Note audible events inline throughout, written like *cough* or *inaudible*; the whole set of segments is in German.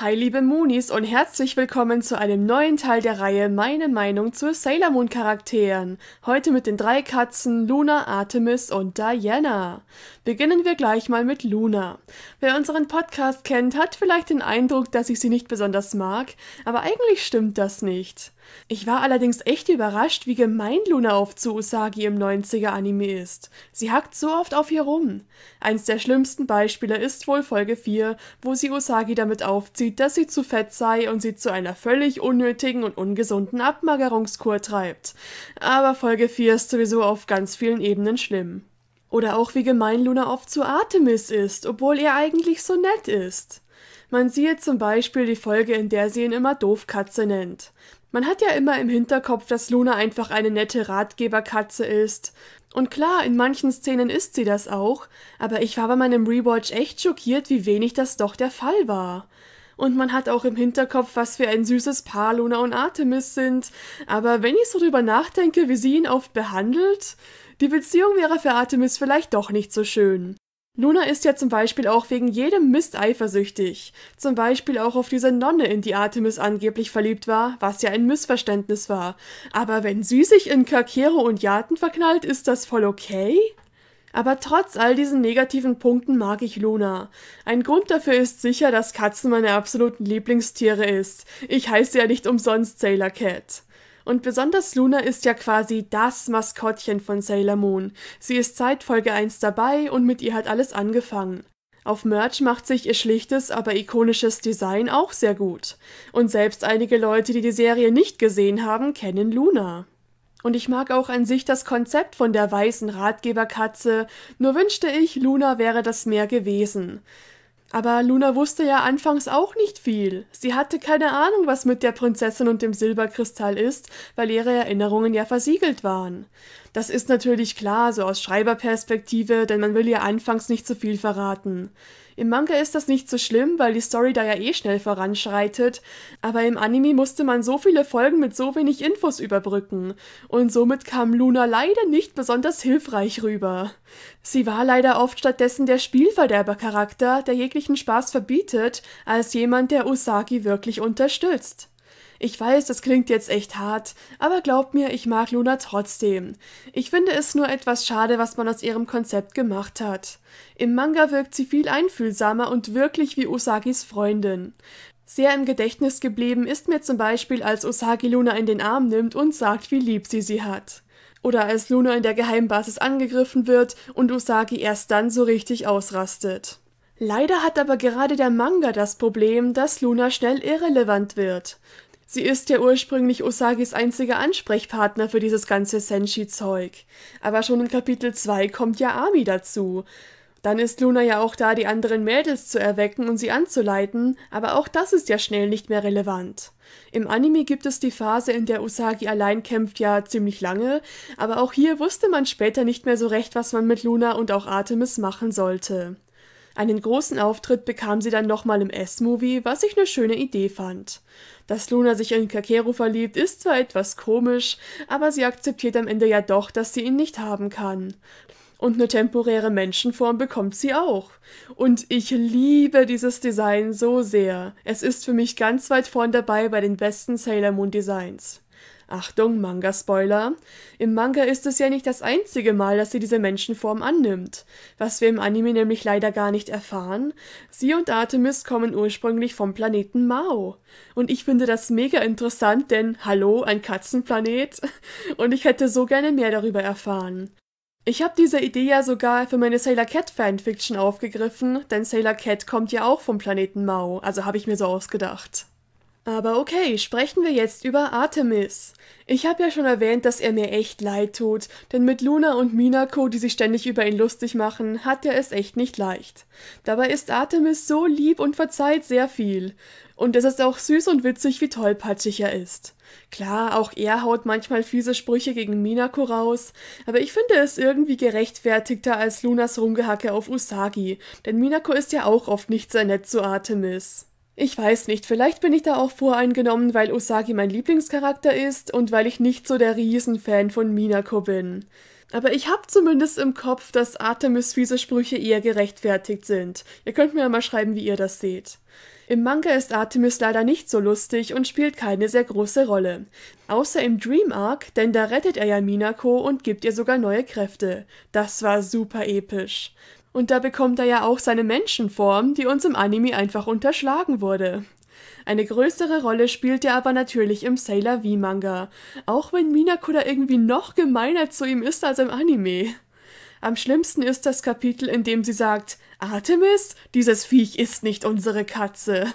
Hi liebe Moonies und herzlich willkommen zu einem neuen Teil der Reihe Meine Meinung zu Sailor Moon Charakteren. Heute mit den drei Katzen Luna, Artemis und Diana. Beginnen wir gleich mal mit Luna. Wer unseren Podcast kennt, hat vielleicht den Eindruck, dass ich sie nicht besonders mag, aber eigentlich stimmt das nicht. Ich war allerdings echt überrascht, wie gemein Luna auf Usagi im 90er-Anime ist. Sie hackt so oft auf ihr rum. Eins der schlimmsten Beispiele ist wohl Folge 4, wo sie Usagi damit aufzieht, dass sie zu fett sei und sie zu einer völlig unnötigen und ungesunden Abmagerungskur treibt. Aber Folge 4 ist sowieso auf ganz vielen Ebenen schlimm. Oder auch wie gemein Luna oft zu Artemis ist, obwohl er eigentlich so nett ist. Man sieht zum Beispiel die Folge, in der sie ihn immer Doofkatze nennt. Man hat ja immer im Hinterkopf, dass Luna einfach eine nette Ratgeberkatze ist. Und klar, in manchen Szenen ist sie das auch, aber ich war bei meinem Rewatch echt schockiert, wie wenig das doch der Fall war. Und man hat auch im Hinterkopf, was für ein süßes Paar Luna und Artemis sind, aber wenn ich so drüber nachdenke, wie sie ihn oft behandelt, die Beziehung wäre für Artemis vielleicht doch nicht so schön. Luna ist ja zum Beispiel auch wegen jedem Mist eifersüchtig. Zum Beispiel auch auf diese Nonne, in die Artemis angeblich verliebt war, was ja ein Missverständnis war. Aber wenn sie sich in Kakero und Jaten verknallt, ist das voll okay? Aber trotz all diesen negativen Punkten mag ich Luna. Ein Grund dafür ist sicher, dass Katzen meine absoluten Lieblingstiere ist. Ich heiße ja nicht umsonst Sailor Cat. Und besonders Luna ist ja quasi das Maskottchen von Sailor Moon. Sie ist seit Folge 1 dabei und mit ihr hat alles angefangen. Auf Merch macht sich ihr schlichtes, aber ikonisches Design auch sehr gut. Und selbst einige Leute, die die Serie nicht gesehen haben, kennen Luna. Und ich mag auch an sich das Konzept von der weißen Ratgeberkatze, nur wünschte ich, Luna wäre das mehr gewesen. Aber Luna wusste ja anfangs auch nicht viel. Sie hatte keine Ahnung, was mit der Prinzessin und dem Silberkristall ist, weil ihre Erinnerungen ja versiegelt waren. Das ist natürlich klar, so aus Schreiberperspektive, denn man will ihr anfangs nicht zu so viel verraten. Im Manga ist das nicht so schlimm, weil die Story da ja eh schnell voranschreitet, aber im Anime musste man so viele Folgen mit so wenig Infos überbrücken, und somit kam Luna leider nicht besonders hilfreich rüber. Sie war leider oft stattdessen der Spielverderbercharakter, der jeglichen Spaß verbietet, als jemand, der Usagi wirklich unterstützt. Ich weiß, das klingt jetzt echt hart, aber glaubt mir, ich mag Luna trotzdem. Ich finde es nur etwas schade, was man aus ihrem Konzept gemacht hat. Im Manga wirkt sie viel einfühlsamer und wirklich wie Usagis Freundin. Sehr im Gedächtnis geblieben ist mir zum Beispiel, als Usagi Luna in den Arm nimmt und sagt, wie lieb sie sie hat. Oder als Luna in der Geheimbasis angegriffen wird und Usagi erst dann so richtig ausrastet. Leider hat aber gerade der Manga das Problem, dass Luna schnell irrelevant wird. Sie ist ja ursprünglich Osagis einziger Ansprechpartner für dieses ganze Senshi-Zeug. Aber schon in Kapitel 2 kommt ja Ami dazu. Dann ist Luna ja auch da, die anderen Mädels zu erwecken und sie anzuleiten, aber auch das ist ja schnell nicht mehr relevant. Im Anime gibt es die Phase, in der Usagi allein kämpft ja ziemlich lange, aber auch hier wusste man später nicht mehr so recht, was man mit Luna und auch Artemis machen sollte. Einen großen Auftritt bekam sie dann nochmal im S-Movie, was ich eine schöne Idee fand. Dass Luna sich in Kakeru verliebt, ist zwar etwas komisch, aber sie akzeptiert am Ende ja doch, dass sie ihn nicht haben kann. Und eine temporäre Menschenform bekommt sie auch. Und ich liebe dieses Design so sehr. Es ist für mich ganz weit vorn dabei bei den besten Sailor Moon Designs. Achtung, Manga-Spoiler. Im Manga ist es ja nicht das einzige Mal, dass sie diese Menschenform annimmt. Was wir im Anime nämlich leider gar nicht erfahren, sie und Artemis kommen ursprünglich vom Planeten Mao. Und ich finde das mega interessant, denn hallo, ein Katzenplanet? *laughs* Und ich hätte so gerne mehr darüber erfahren. Ich habe diese Idee ja sogar für meine Sailor Cat Fanfiction aufgegriffen, denn Sailor Cat kommt ja auch vom Planeten Mao, also habe ich mir so ausgedacht. Aber okay, sprechen wir jetzt über Artemis. Ich habe ja schon erwähnt, dass er mir echt leid tut, denn mit Luna und Minako, die sich ständig über ihn lustig machen, hat er es echt nicht leicht. Dabei ist Artemis so lieb und verzeiht sehr viel. Und es ist auch süß und witzig, wie tollpatschig er ist. Klar, auch er haut manchmal fiese Sprüche gegen Minako raus, aber ich finde es irgendwie gerechtfertigter als Lunas Rumgehacke auf Usagi, denn Minako ist ja auch oft nicht sehr nett zu Artemis. Ich weiß nicht, vielleicht bin ich da auch voreingenommen, weil Usagi mein Lieblingscharakter ist und weil ich nicht so der Riesenfan von Minako bin. Aber ich habe zumindest im Kopf, dass Artemis fiese Sprüche eher gerechtfertigt sind. Ihr könnt mir ja mal schreiben, wie ihr das seht. Im Manga ist Artemis leider nicht so lustig und spielt keine sehr große Rolle. Außer im Dream Arc, denn da rettet er ja Minako und gibt ihr sogar neue Kräfte. Das war super episch. Und da bekommt er ja auch seine Menschenform, die uns im Anime einfach unterschlagen wurde. Eine größere Rolle spielt er aber natürlich im Sailor V Manga, auch wenn Minako da irgendwie noch gemeiner zu ihm ist als im Anime. Am schlimmsten ist das Kapitel, in dem sie sagt, Artemis, dieses Viech ist nicht unsere Katze.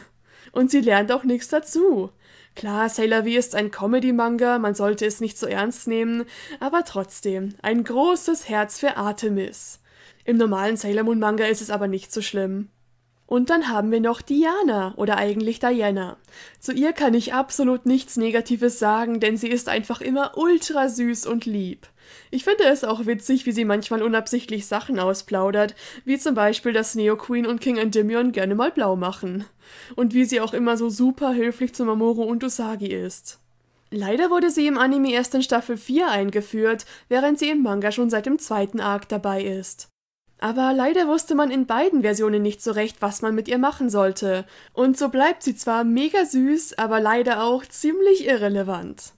Und sie lernt auch nichts dazu. Klar, Sailor V ist ein Comedy-Manga, man sollte es nicht so ernst nehmen, aber trotzdem, ein großes Herz für Artemis. Im normalen Sailor Moon Manga ist es aber nicht so schlimm. Und dann haben wir noch Diana oder eigentlich Diana. Zu ihr kann ich absolut nichts Negatives sagen, denn sie ist einfach immer ultra süß und lieb. Ich finde es auch witzig, wie sie manchmal unabsichtlich Sachen ausplaudert, wie zum Beispiel, dass Neo Queen und King Endymion gerne mal blau machen. Und wie sie auch immer so super höflich zu Mamoru und Usagi ist. Leider wurde sie im Anime erst in Staffel 4 eingeführt, während sie im Manga schon seit dem zweiten Arc dabei ist. Aber leider wusste man in beiden Versionen nicht so recht, was man mit ihr machen sollte. Und so bleibt sie zwar mega süß, aber leider auch ziemlich irrelevant.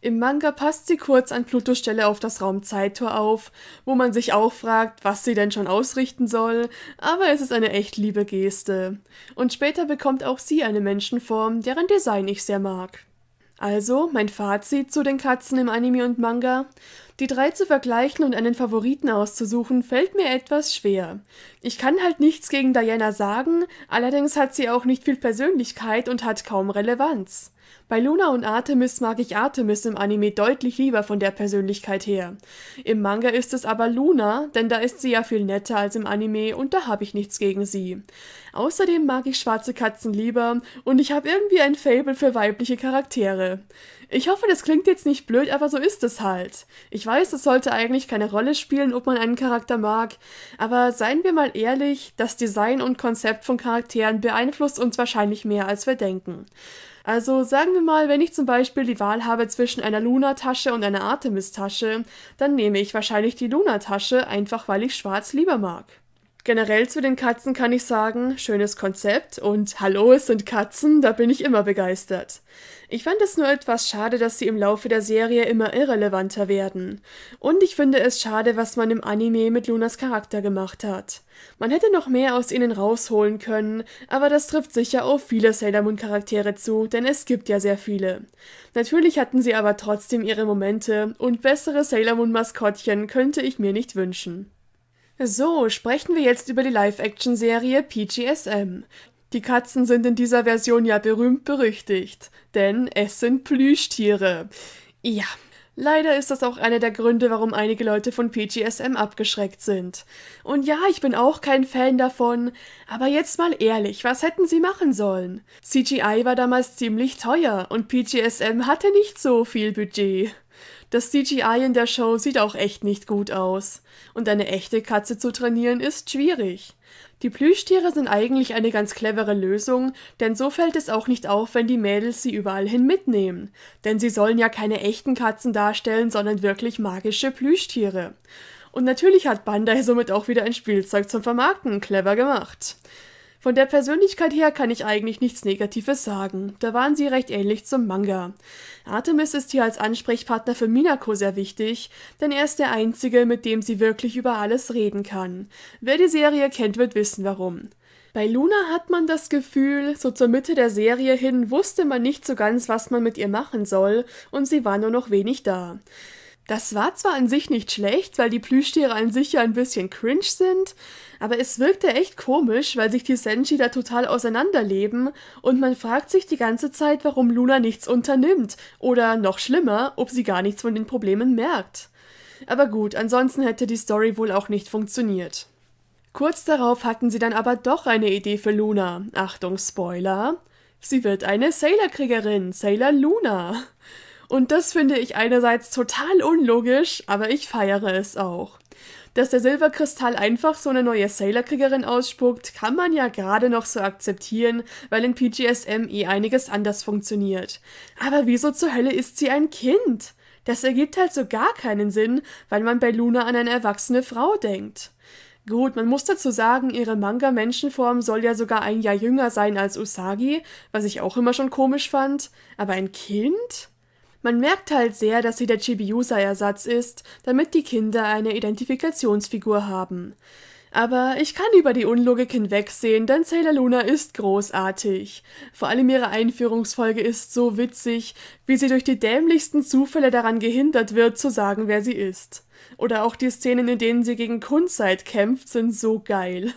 Im Manga passt sie kurz an Plutos Stelle auf das Raum Zeittor auf, wo man sich auch fragt, was sie denn schon ausrichten soll, aber es ist eine echt liebe Geste. Und später bekommt auch sie eine Menschenform, deren Design ich sehr mag. Also, mein Fazit zu den Katzen im Anime und Manga. Die drei zu vergleichen und einen Favoriten auszusuchen, fällt mir etwas schwer. Ich kann halt nichts gegen Diana sagen, allerdings hat sie auch nicht viel Persönlichkeit und hat kaum Relevanz. Bei Luna und Artemis mag ich Artemis im Anime deutlich lieber von der Persönlichkeit her. Im Manga ist es aber Luna, denn da ist sie ja viel netter als im Anime und da habe ich nichts gegen sie. Außerdem mag ich schwarze Katzen lieber und ich habe irgendwie ein Fable für weibliche Charaktere. Ich hoffe, das klingt jetzt nicht blöd, aber so ist es halt. Ich weiß, es sollte eigentlich keine Rolle spielen, ob man einen Charakter mag, aber seien wir mal ehrlich, das Design und Konzept von Charakteren beeinflusst uns wahrscheinlich mehr, als wir denken. Also sagen wir mal, wenn ich zum Beispiel die Wahl habe zwischen einer Luna-Tasche und einer Artemis-Tasche, dann nehme ich wahrscheinlich die Luna-Tasche, einfach weil ich schwarz lieber mag. Generell zu den Katzen kann ich sagen, schönes Konzept und Hallo, es sind Katzen, da bin ich immer begeistert. Ich fand es nur etwas schade, dass sie im Laufe der Serie immer irrelevanter werden. Und ich finde es schade, was man im Anime mit Lunas Charakter gemacht hat. Man hätte noch mehr aus ihnen rausholen können, aber das trifft sicher auf viele Sailor Moon Charaktere zu, denn es gibt ja sehr viele. Natürlich hatten sie aber trotzdem ihre Momente und bessere Sailor Moon Maskottchen könnte ich mir nicht wünschen. So, sprechen wir jetzt über die Live-Action-Serie PGSM. Die Katzen sind in dieser Version ja berühmt berüchtigt, denn es sind Plüschtiere. Ja, leider ist das auch einer der Gründe, warum einige Leute von PGSM abgeschreckt sind. Und ja, ich bin auch kein Fan davon, aber jetzt mal ehrlich, was hätten sie machen sollen? CGI war damals ziemlich teuer und PGSM hatte nicht so viel Budget. Das CGI in der Show sieht auch echt nicht gut aus. Und eine echte Katze zu trainieren ist schwierig. Die Plüschtiere sind eigentlich eine ganz clevere Lösung, denn so fällt es auch nicht auf, wenn die Mädels sie überall hin mitnehmen. Denn sie sollen ja keine echten Katzen darstellen, sondern wirklich magische Plüschtiere. Und natürlich hat Bandai somit auch wieder ein Spielzeug zum Vermarkten clever gemacht. Von der Persönlichkeit her kann ich eigentlich nichts Negatives sagen, da waren sie recht ähnlich zum Manga. Artemis ist hier als Ansprechpartner für Minako sehr wichtig, denn er ist der einzige, mit dem sie wirklich über alles reden kann. Wer die Serie kennt, wird wissen warum. Bei Luna hat man das Gefühl, so zur Mitte der Serie hin wusste man nicht so ganz, was man mit ihr machen soll, und sie war nur noch wenig da. Das war zwar an sich nicht schlecht, weil die Plüschtiere an sich ja ein bisschen cringe sind, aber es wirkte echt komisch, weil sich die Senshi da total auseinanderleben und man fragt sich die ganze Zeit, warum Luna nichts unternimmt oder noch schlimmer, ob sie gar nichts von den Problemen merkt. Aber gut, ansonsten hätte die Story wohl auch nicht funktioniert. Kurz darauf hatten sie dann aber doch eine Idee für Luna. Achtung, Spoiler. Sie wird eine Sailor-Kriegerin, Sailor Luna. Und das finde ich einerseits total unlogisch, aber ich feiere es auch. Dass der Silberkristall einfach so eine neue Sailor-Kriegerin ausspuckt, kann man ja gerade noch so akzeptieren, weil in PGSM eh einiges anders funktioniert. Aber wieso zur Hölle ist sie ein Kind? Das ergibt halt so gar keinen Sinn, weil man bei Luna an eine erwachsene Frau denkt. Gut, man muss dazu sagen, ihre Manga-Menschenform soll ja sogar ein Jahr jünger sein als Usagi, was ich auch immer schon komisch fand. Aber ein Kind? Man merkt halt sehr, dass sie der Chibiusa-Ersatz ist, damit die Kinder eine Identifikationsfigur haben. Aber ich kann über die Unlogik hinwegsehen, denn Sailor Luna ist großartig. Vor allem ihre Einführungsfolge ist so witzig, wie sie durch die dämlichsten Zufälle daran gehindert wird, zu sagen, wer sie ist. Oder auch die Szenen, in denen sie gegen Kunzeit kämpft, sind so geil.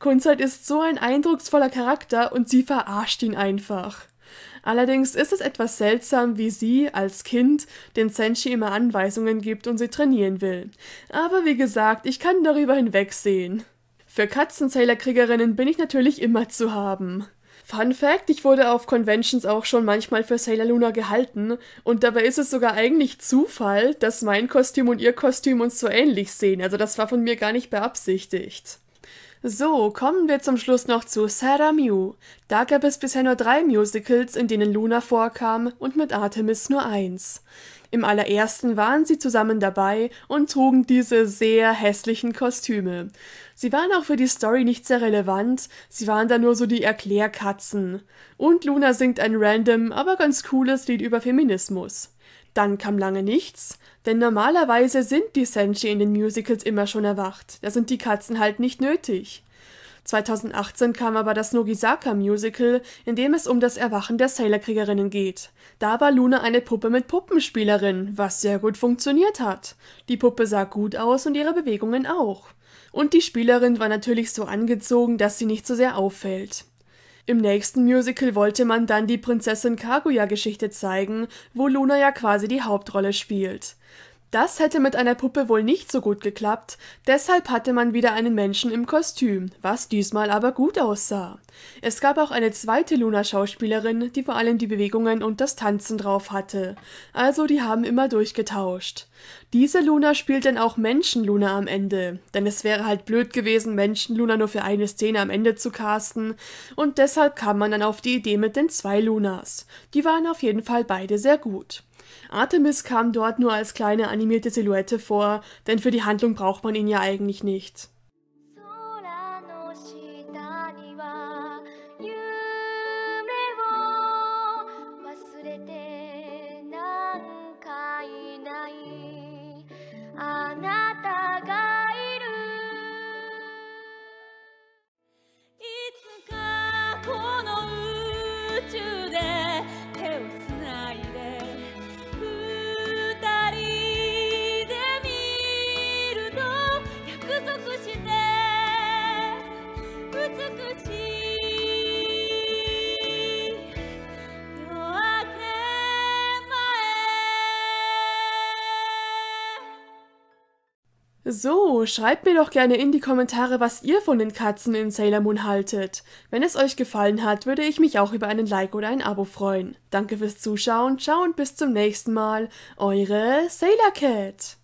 Kunzeit ist so ein eindrucksvoller Charakter und sie verarscht ihn einfach. Allerdings ist es etwas seltsam, wie sie als Kind den Senshi immer Anweisungen gibt und sie trainieren will. Aber wie gesagt, ich kann darüber hinwegsehen. Für Katzen-Sailor-Kriegerinnen bin ich natürlich immer zu haben. Fun Fact, ich wurde auf Conventions auch schon manchmal für Sailor Luna gehalten und dabei ist es sogar eigentlich Zufall, dass mein Kostüm und ihr Kostüm uns so ähnlich sehen. Also das war von mir gar nicht beabsichtigt. So, kommen wir zum Schluss noch zu Sarah Mew. Da gab es bisher nur drei Musicals, in denen Luna vorkam und mit Artemis nur eins. Im allerersten waren sie zusammen dabei und trugen diese sehr hässlichen Kostüme. Sie waren auch für die Story nicht sehr relevant, sie waren da nur so die Erklärkatzen. Und Luna singt ein random, aber ganz cooles Lied über Feminismus. Dann kam lange nichts, denn normalerweise sind die Senshi in den Musicals immer schon erwacht, da sind die Katzen halt nicht nötig. 2018 kam aber das Nogisaka-Musical, in dem es um das Erwachen der Sailor-Kriegerinnen geht. Da war Luna eine Puppe mit Puppenspielerin, was sehr gut funktioniert hat. Die Puppe sah gut aus und ihre Bewegungen auch. Und die Spielerin war natürlich so angezogen, dass sie nicht so sehr auffällt. Im nächsten Musical wollte man dann die Prinzessin Kaguya Geschichte zeigen, wo Luna ja quasi die Hauptrolle spielt. Das hätte mit einer Puppe wohl nicht so gut geklappt, deshalb hatte man wieder einen Menschen im Kostüm, was diesmal aber gut aussah. Es gab auch eine zweite Luna-Schauspielerin, die vor allem die Bewegungen und das Tanzen drauf hatte, also die haben immer durchgetauscht. Diese Luna spielt dann auch Menschen-Luna am Ende, denn es wäre halt blöd gewesen, Menschen-Luna nur für eine Szene am Ende zu casten, und deshalb kam man dann auf die Idee mit den zwei Lunas. Die waren auf jeden Fall beide sehr gut. Artemis kam dort nur als kleine animierte Silhouette vor, denn für die Handlung braucht man ihn ja eigentlich nicht. So, schreibt mir doch gerne in die Kommentare, was ihr von den Katzen in Sailor Moon haltet. Wenn es euch gefallen hat, würde ich mich auch über einen Like oder ein Abo freuen. Danke fürs Zuschauen, ciao und bis zum nächsten Mal. Eure Sailor Cat.